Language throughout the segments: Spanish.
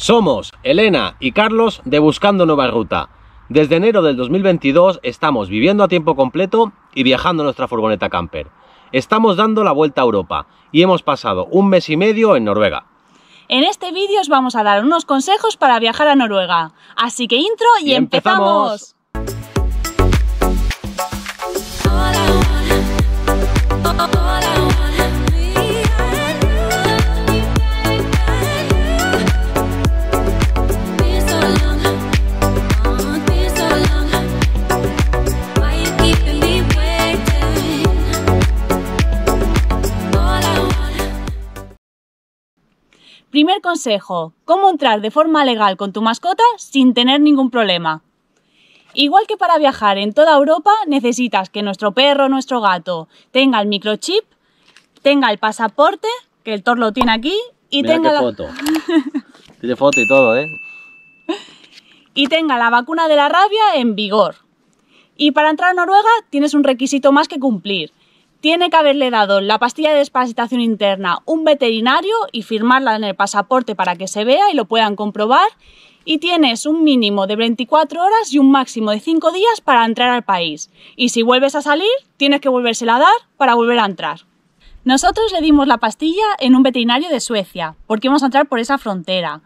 Somos Elena y Carlos de Buscando Nueva Ruta. Desde enero del 2022 estamos viviendo a tiempo completo y viajando nuestra furgoneta camper. Estamos dando la vuelta a Europa y hemos pasado un mes y medio en Noruega. En este vídeo os vamos a dar unos consejos para viajar a Noruega. Así que intro y, empezamos. consejo, cómo entrar de forma legal con tu mascota sin tener ningún problema. Igual que para viajar en toda Europa necesitas que nuestro perro, nuestro gato tenga el microchip, tenga el pasaporte, que el Thor lo tiene aquí, y tenga... la... foto. foto y todo, ¿eh? Y tenga la vacuna de la rabia en vigor. Y para entrar a Noruega tienes un requisito más que cumplir, tiene que haberle dado la pastilla de desparasitación interna un veterinario y firmarla en el pasaporte para que se vea y lo puedan comprobar. Y tienes un mínimo de 24 horas y un máximo de 5 días para entrar al país. Y si vuelves a salir, tienes que volvérsela a dar para volver a entrar. Nosotros le dimos la pastilla en un veterinario de Suecia, porque íbamos a entrar por esa frontera.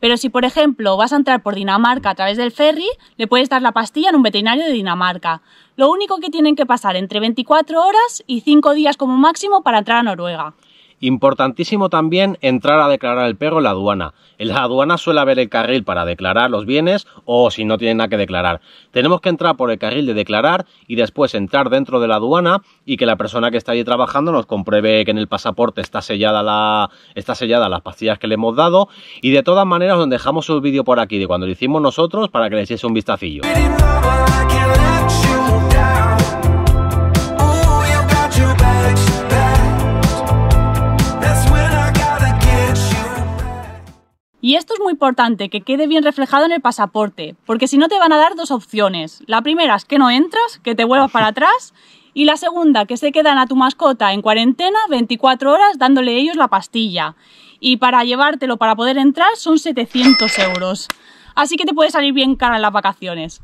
Pero si, por ejemplo, vas a entrar por Dinamarca a través del ferry, le puedes dar la pastilla en un veterinario de Dinamarca. Lo único que tienen que pasar entre 24 horas y 5 días como máximo para entrar a Noruega. Importantísimo también entrar a declarar el perro en la aduana. En la aduana suele haber el carril para declarar los bienes o si no tienen nada que declarar. Tenemos que entrar por el carril de declarar y después entrar dentro de la aduana y que la persona que está allí trabajando nos compruebe que en el pasaporte está sellada la está sellada las pastillas que le hemos dado y de todas maneras os dejamos el vídeo por aquí de cuando lo hicimos nosotros para que le hiciese un vistacillo. Y esto es muy importante, que quede bien reflejado en el pasaporte, porque si no te van a dar dos opciones. La primera es que no entras, que te vuelvas para atrás, y la segunda, que se quedan a tu mascota en cuarentena 24 horas dándole ellos la pastilla. Y para llevártelo para poder entrar son 700 euros. Así que te puede salir bien cara en las vacaciones.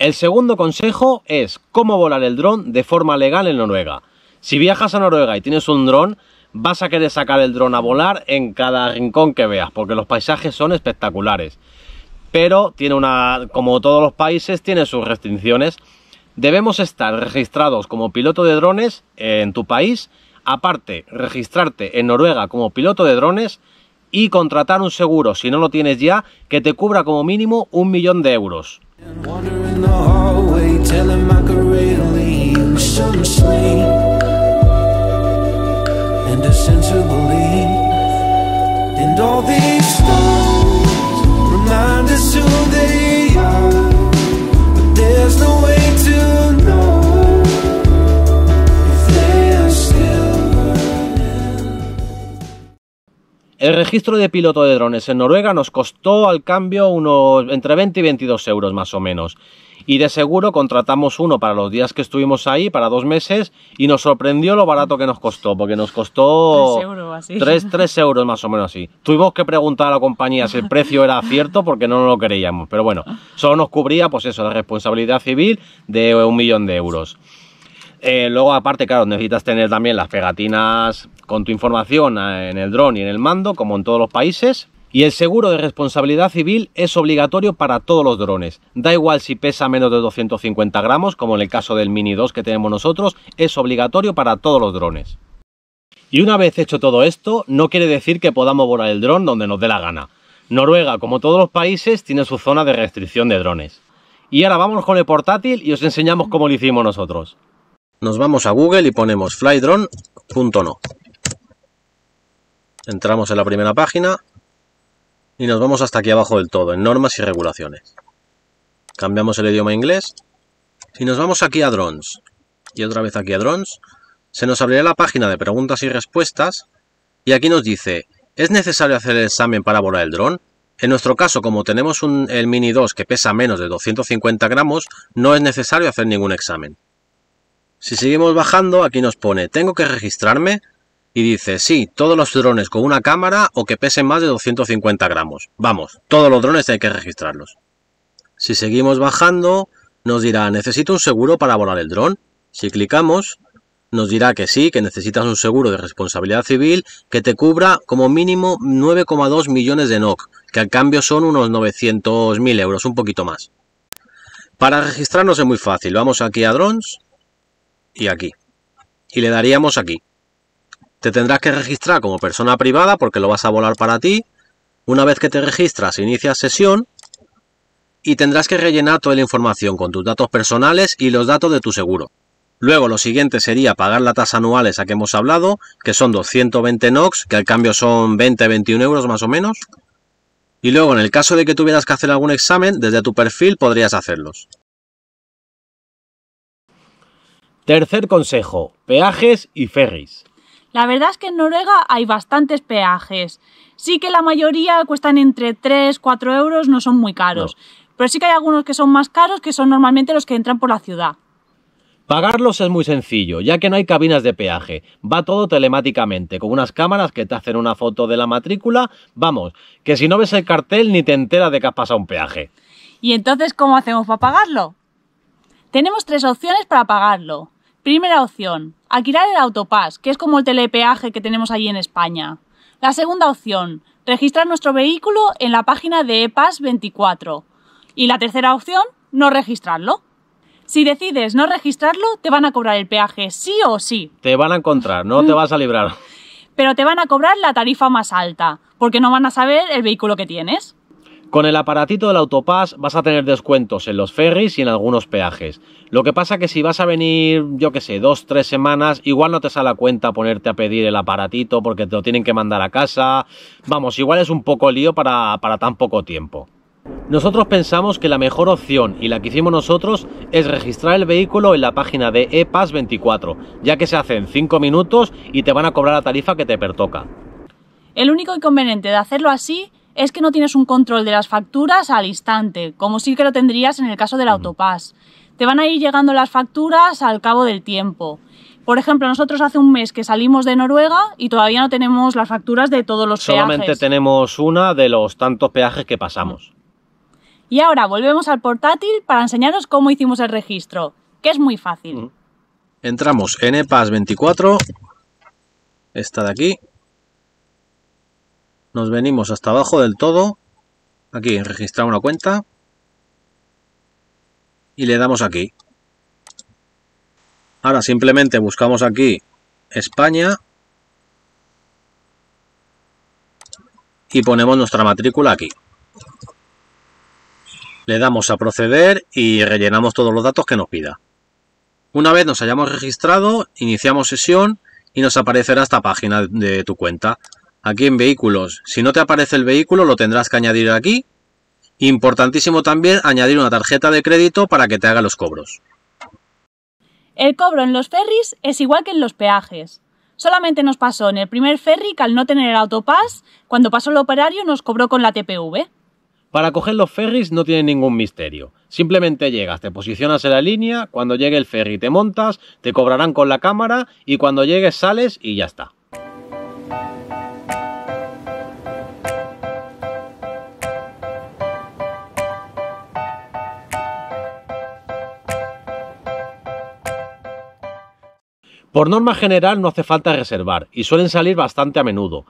El segundo consejo es cómo volar el dron de forma legal en Noruega. Si viajas a Noruega y tienes un dron, vas a querer sacar el dron a volar en cada rincón que veas, porque los paisajes son espectaculares. Pero tiene una, como todos los países, tiene sus restricciones. Debemos estar registrados como piloto de drones en tu país, aparte registrarte en Noruega como piloto de drones y contratar un seguro, si no lo tienes ya, que te cubra como mínimo un millón de euros. reason to believe And all these stones remind us who they El registro de piloto de drones en Noruega nos costó al cambio unos entre 20 y 22 euros más o menos. Y de seguro contratamos uno para los días que estuvimos ahí, para dos meses, y nos sorprendió lo barato que nos costó, porque nos costó 3 euros, más o menos así. Tuvimos que preguntar a la compañía si el precio era cierto porque no lo creíamos, pero bueno, solo nos cubría pues eso, la responsabilidad civil de un millón de euros. Eh, luego, aparte, claro, necesitas tener también las pegatinas con tu información eh, en el dron y en el mando, como en todos los países. Y el seguro de responsabilidad civil es obligatorio para todos los drones. Da igual si pesa menos de 250 gramos, como en el caso del Mini 2 que tenemos nosotros, es obligatorio para todos los drones. Y una vez hecho todo esto, no quiere decir que podamos volar el dron donde nos dé la gana. Noruega, como todos los países, tiene su zona de restricción de drones. Y ahora vamos con el portátil y os enseñamos cómo lo hicimos nosotros. Nos vamos a Google y ponemos flydrone.no. Entramos en la primera página y nos vamos hasta aquí abajo del todo, en normas y regulaciones. Cambiamos el idioma inglés y nos vamos aquí a drones. Y otra vez aquí a drones. Se nos abrirá la página de preguntas y respuestas y aquí nos dice, ¿es necesario hacer el examen para volar el dron? En nuestro caso, como tenemos el Mini 2 que pesa menos de 250 gramos, no es necesario hacer ningún examen. Si seguimos bajando, aquí nos pone, tengo que registrarme, y dice, sí, todos los drones con una cámara o que pesen más de 250 gramos. Vamos, todos los drones hay que registrarlos. Si seguimos bajando, nos dirá, necesito un seguro para volar el dron. Si clicamos, nos dirá que sí, que necesitas un seguro de responsabilidad civil que te cubra como mínimo 9,2 millones de NOC, que al cambio son unos 900.000 euros, un poquito más. Para registrarnos es muy fácil, vamos aquí a drones, y aquí. Y le daríamos aquí. Te tendrás que registrar como persona privada porque lo vas a volar para ti. Una vez que te registras, inicias sesión y tendrás que rellenar toda la información con tus datos personales y los datos de tu seguro. Luego lo siguiente sería pagar la tasa anual esa que hemos hablado, que son 220 NOx, que al cambio son 20-21 euros más o menos. Y luego en el caso de que tuvieras que hacer algún examen, desde tu perfil podrías hacerlos. Tercer consejo, peajes y ferries. La verdad es que en Noruega hay bastantes peajes. Sí que la mayoría cuestan entre 3, 4 euros, no son muy caros. Pero sí que hay algunos que son más caros, que son normalmente los que entran por la ciudad. Pagarlos es muy sencillo, ya que no hay cabinas de peaje. Va todo telemáticamente, con unas cámaras que te hacen una foto de la matrícula. Vamos, que si no ves el cartel ni te enteras de que has pasado un peaje. ¿Y entonces cómo hacemos para pagarlo? Tenemos tres opciones para pagarlo. Primera opción, alquilar el autopass, que es como el telepeaje que tenemos allí en España. La segunda opción, registrar nuestro vehículo en la página de EPAS 24. Y la tercera opción, no registrarlo. Si decides no registrarlo, te van a cobrar el peaje sí o sí. Te van a encontrar, no te vas a librar. Pero te van a cobrar la tarifa más alta, porque no van a saber el vehículo que tienes. Con el aparatito del autopass vas a tener descuentos en los ferries y en algunos peajes. Lo que pasa que si vas a venir, yo que sé, dos, tres semanas, igual no te sale a cuenta ponerte a pedir el aparatito porque te lo tienen que mandar a casa. Vamos, igual es un poco lío para, para tan poco tiempo. Nosotros pensamos que la mejor opción y la que hicimos nosotros es registrar el vehículo en la página de ePass24, ya que se hace en 5 minutos y te van a cobrar la tarifa que te pertoca. El único inconveniente de hacerlo así es que no tienes un control de las facturas al instante, como sí que lo tendrías en el caso del autopass. Te van a ir llegando las facturas al cabo del tiempo. Por ejemplo, nosotros hace un mes que salimos de Noruega y todavía no tenemos las facturas de todos los peajes. Solamente tenemos una de los tantos peajes que pasamos. Y ahora volvemos al portátil para enseñaros cómo hicimos el registro, que es muy fácil. Entramos en EPAS 24, esta de aquí, nos venimos hasta abajo del todo, aquí en registrar una cuenta, y le damos aquí. Ahora simplemente buscamos aquí España y ponemos nuestra matrícula aquí. Le damos a proceder y rellenamos todos los datos que nos pida. Una vez nos hayamos registrado, iniciamos sesión y nos aparecerá esta página de tu cuenta aquí en vehículos. Si no te aparece el vehículo, lo tendrás que añadir aquí. Importantísimo también añadir una tarjeta de crédito para que te haga los cobros. El cobro en los ferries es igual que en los peajes. Solamente nos pasó en el primer ferry que al no tener el autopass, cuando pasó el operario nos cobró con la TPV. Para coger los ferries no tiene ningún misterio. Simplemente llegas, te posicionas en la línea, cuando llegue el ferry te montas, te cobrarán con la cámara y cuando llegues sales y ya está. Por norma general no hace falta reservar y suelen salir bastante a menudo.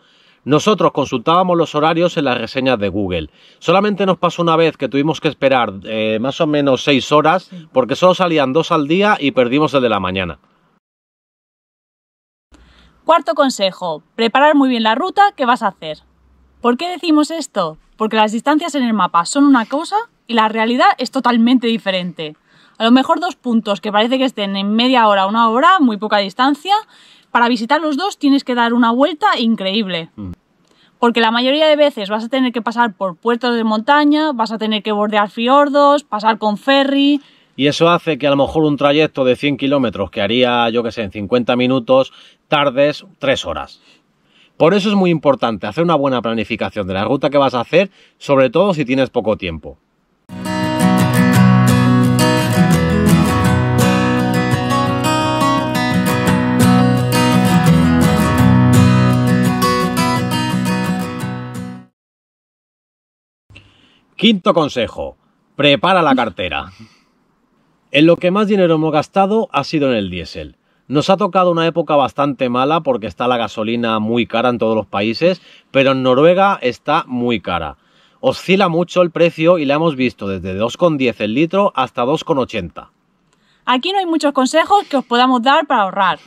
Nosotros consultábamos los horarios en las reseñas de Google. Solamente nos pasó una vez que tuvimos que esperar eh, más o menos seis horas porque solo salían dos al día y perdimos el de la mañana. Cuarto consejo, preparar muy bien la ruta que vas a hacer. ¿Por qué decimos esto? Porque las distancias en el mapa son una cosa y la realidad es totalmente diferente. A lo mejor dos puntos que parece que estén en media hora, una hora, muy poca distancia. Para visitar los dos tienes que dar una vuelta increíble. Mm. porque la mayoría de veces vas a tener que pasar por puertos de montaña, vas a tener que bordear fiordos, pasar con ferry. Y eso hace que a lo mejor un trayecto de 100 kilómetros que haría, yo que sé, en 50 minutos, tardes tres horas. Por eso es muy importante hacer una buena planificación de la ruta que vas a hacer, sobre todo si tienes poco tiempo. Quinto consejo, prepara la cartera. En lo que más dinero hemos gastado ha sido en el diésel. Nos ha tocado una época bastante mala porque está la gasolina muy cara en todos los países, pero en Noruega está muy cara. Oscila mucho el precio y la hemos visto desde 2,10 el litro hasta 2,80. Aquí no hay muchos consejos que os podamos dar para ahorrar.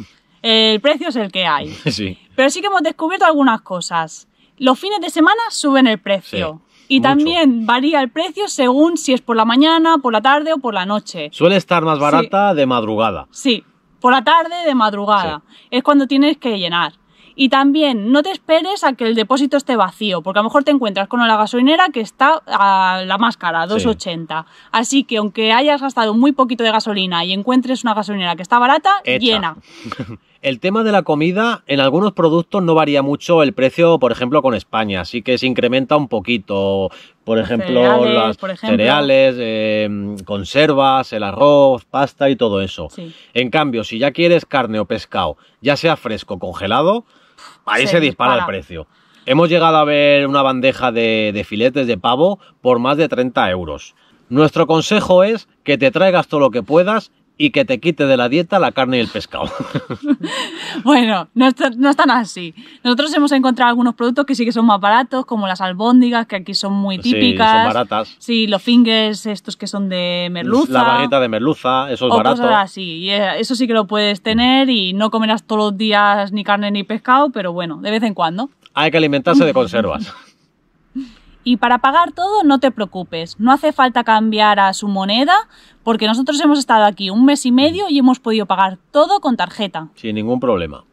El precio es el que hay. Sí. Pero sí que hemos descubierto algunas cosas. Los fines de semana suben el precio. Y también varía el precio según si es por la mañana, por la tarde o por la noche. Suele estar más barata de madrugada. Sí, por la tarde de madrugada. Es cuando tienes que llenar. Y también no te esperes a que el depósito esté vacío, porque a lo mejor te encuentras con la gasolinera que está a la máscara cara, 2,80. Así que aunque hayas gastado muy poquito de gasolina y encuentres una gasolinera que está barata, llena. El tema de la comida, en algunos productos no varía mucho el precio, por ejemplo, con España, así que se incrementa un poquito. Por ejemplo, las cereales, em, conservas, el arroz, pasta y todo eso. En cambio, si ya quieres carne o pescado, ya sea fresco o congelado, ahí se, dispara, el precio. Hemos llegado a ver una bandeja de, de, filetes de pavo por más de 30 euros. Nuestro consejo es que te traigas todo lo que puedas y que te quite de la dieta la carne y el pescado. bueno, no, no están así. Nosotros hemos encontrado algunos productos que sí que son más baratos, como las albóndigas, que aquí son muy típicas. Sí, son baratas. Sí, los fingers, estos que son de merluza. La barrita de merluza, eso es así. Eh, eso sí que lo puedes tener y no comerás todos los días ni carne ni pescado, pero bueno, de vez en cuando. Hay que alimentarse de conservas. Y para pagar todo, no te preocupes, no hace falta cambiar a su moneda, porque nosotros hemos estado aquí un mes y medio y hemos podido pagar todo con tarjeta. Sin ningún problema.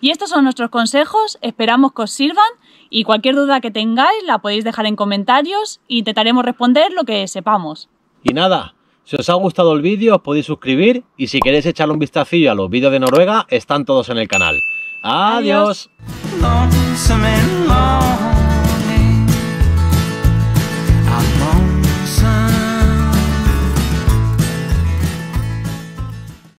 Y estos son nuestros consejos, esperamos que os sirvan y cualquier duda que tengáis la podéis dejar en comentarios e intentaremos responder lo que sepamos. Y nada, si os ha gustado el vídeo os podéis suscribir y si queréis echarle un vistacillo a los vídeos de Noruega están todos en el canal. Adiós.